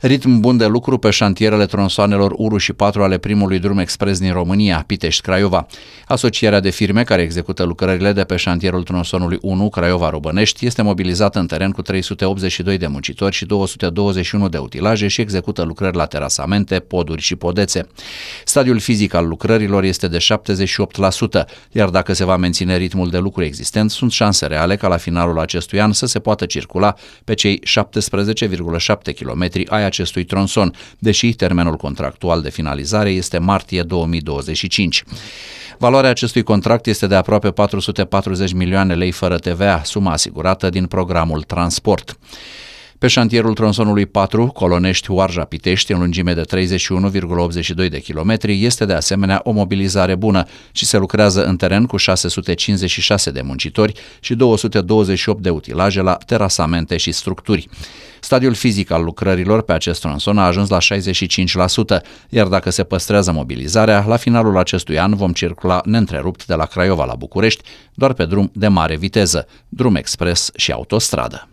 Ritm bun de lucru pe șantierele tronsoanelor 1 și 4 ale primului drum expres din România, Pitești-Craiova. Asocierea de firme care execută lucrările de pe șantierul tronsonului 1 Craiova-Robănești este mobilizată în teren cu 382 de muncitori și 221 de utilaje și execută lucrări la terasamente, poduri și podețe. Stadiul fizic al lucrărilor este de 78%, iar dacă se va menține ritmul de lucru existent, sunt șanse reale ca la finalul acestui an să se poată circula pe cei 17,7 km aia acestui tronson, deși termenul contractual de finalizare este martie 2025. Valoarea acestui contract este de aproape 440 milioane lei fără TVA, suma asigurată din programul Transport. Pe șantierul tronsonului 4, Colonești Oarja Pitești, în lungime de 31,82 de kilometri, este de asemenea o mobilizare bună și se lucrează în teren cu 656 de muncitori și 228 de utilaje la terasamente și structuri. Stadiul fizic al lucrărilor pe acest tronson a ajuns la 65%, iar dacă se păstrează mobilizarea, la finalul acestui an vom circula neîntrerupt de la Craiova la București, doar pe drum de mare viteză, drum expres și autostradă.